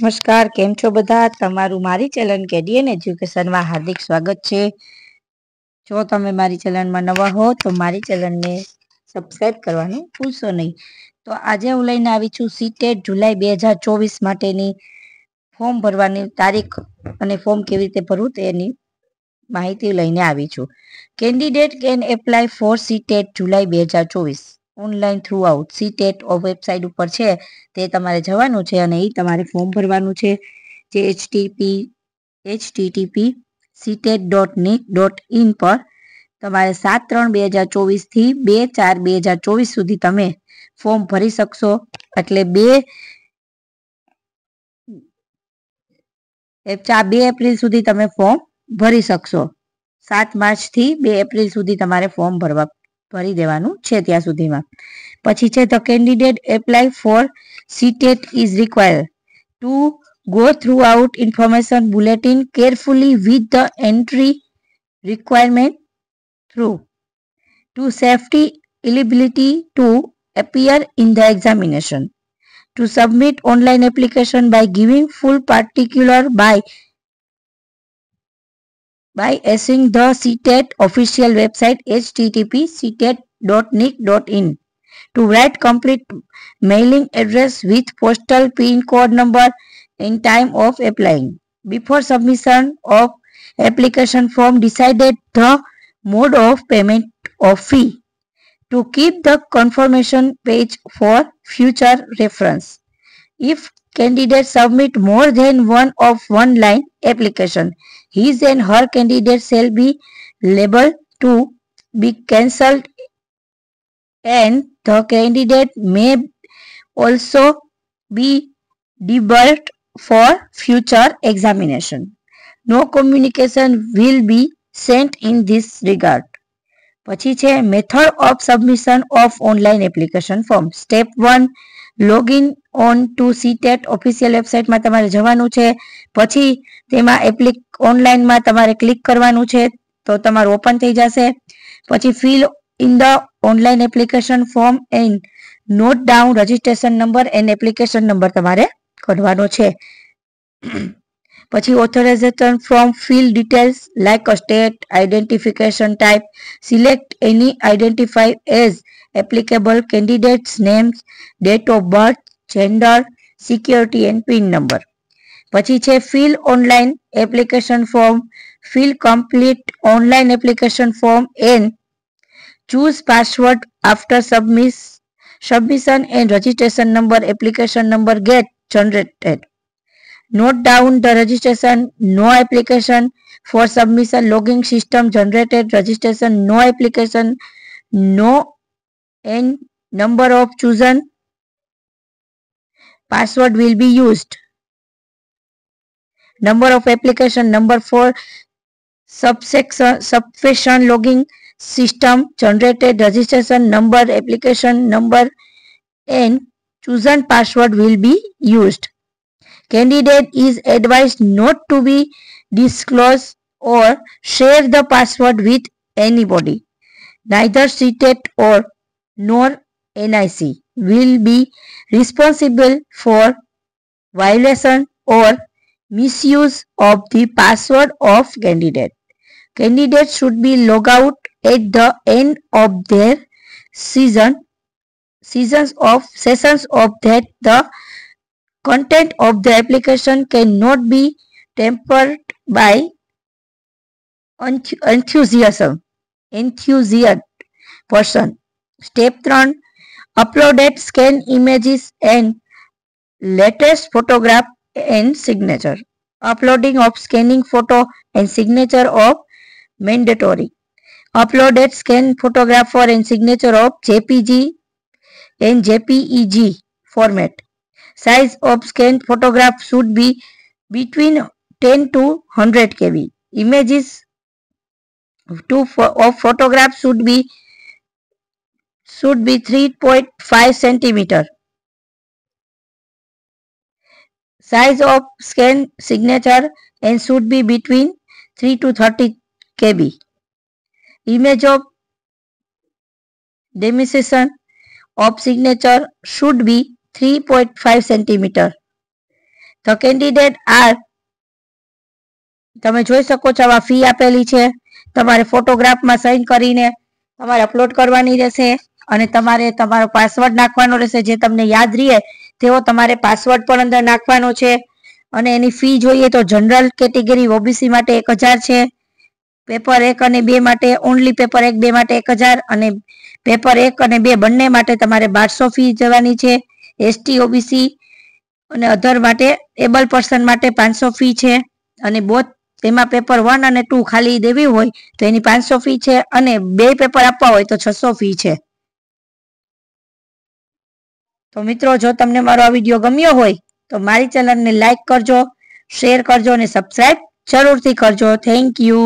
નમસ્કાર કેમ છો બધા તમારું મારી ચલન કેડીએન એજ્યુકેશનમાં હાર્દિક સ્વાગત છે જો તમે મારી ચલનમાં નવા હો તો મારી ચલનને સબસ્ક્રાઈબ કરવાનું ભૂલશો નહીં તો આજે હું લઈને આવી છું સીટેટ જુલાઈ બે હજાર ચોવીસ માટેની ફોર્મ ભરવાની તારીખ અને ફોર્મ કેવી રીતે ભરવું તેની માહિતી લઈને આવી છું candidate can apply for CTET જુલાઈ બે હજાર ચોવીસ online through out CTET website ઉપર છે તે તમારે જવાનું છે અને એ તમારે ફોર્મ ભરવાનું છે જે HTP HTTP CTET dot net dot in પર તમારે સાત ત્રણ બે હજાર ચોવીસથી બે ચાર બે હજાર ચોવીસ સુધી તમે ફોર્મ ભરી શકશો એટલે બે ચાર બે એપ્રિલ સુધી તમે ફોર્મ ભરી શકશો સાત માર્ચથી બે એપ્રિલ સુધી તમારે ફોર્મ ભરવા ભરી દેવાનું છે ત્યાં સુધીમાં પછી છે the candidate apply for CTET is require to go through out information bulletin carefully with the entry requirement through to safety eligibility to appear in the examination. To submit online application by giving full particular by by accessing the CTET official website http ctet.nic.in. To write complete mailing address with postal pin code number in time of applying. Before submission of application form decided the mode of payment of fee to keep the confirmation page for future reference. If candidate submit more than one of one line application, his and her candidate shall be labelled to be cancelled and the candidate may also be debarred for future examination. No communication will be sent in this regard. પછી method of submission of online application form. Step one: login on to CTET TET official વેબસાઇટમાં તમારે જવાનું છે પછી તેમાં એપ્લિક ઓનલાઈનમાં તમારે click કરવાનું છે તો તમારું ઓપન થઈ જશે પછી fill in the online application form and note down registration number and application number તમારે કરવાનો છે પછી authorization from fill details like state identification type select any identify as applicable candidates names date of birth gender security and pin number પછી છે fill online application form fill complete online application form and choose password after submis submission and registration number application number get generated note down the registration no application for submission logging system generated registration no application no and number of chosen password will be used. Number of application. Number 4. Subsection, subsession logging system generated registration number application number and chosen password will be used. Candidate is advised not to be disclose or share the password with anybody, neither seated or nor NIC will be responsible for violation or misuse of the password of candidate. Candidates should be logged out at the end of their season seasons of sessions of that the content of the application cannot be tempered by enthusiasm enthusiast person step 3 uploaded scan images and latest photograph and signature. Uploading of scanning photo and signature of mandatory. Uploaded scan photograph for and signature of JPG and JPEG format. Size of scan photograph should be between 10 to 100 kb. Images to, of photograph should be should be 3.5 centimeter. Size of scan signature and should be between 3 to 30 kb. Image of demonstration of signature should be 3.5 centimeter. The candidate are તમે જોઈ શકો છો આવા fee આપેલી છે તમારે ફોટોગ્રાફમાં sign કરીને તમારે અપલોડ કરવાની રહેશે અને તમારે તમારો પાસવર્ડ નાખવાનો રહેશે જે તમને યાદ રહે તેવો તમારે પાસવર્ડ પણ અંદર નાખવાનો છે અને એની ફી જોઈએ તો જનરલ કેટેગરી ઓબીસી માટે એક હજાર છે પેપર એક અને બે માટે ઓનલી પેપર એક બે માટે એક હજાર અને પેપર એક અને બે બંને માટે તમારે બારસો ફી જવાની છે એસટી ઓબીસી અને અધર માટે એબલ પર્સન માટે પાંચસો ફી છે અને બોથ તેમાં પેપર વન અને ટુ ખાલી દેવી હોય તો એની પાંચસો ફી છે અને બે પેપર આપવા હોય તો છસો ફી છે તો મિત્રો જો તમને મારો આ વિડીયો ગમ્યો હોય તો મારી ચેનલને લાઇક કરજો શેર કરજો અને સબસ્ક્રાઇબ જરૂરથી કરજો થેન્ક યુ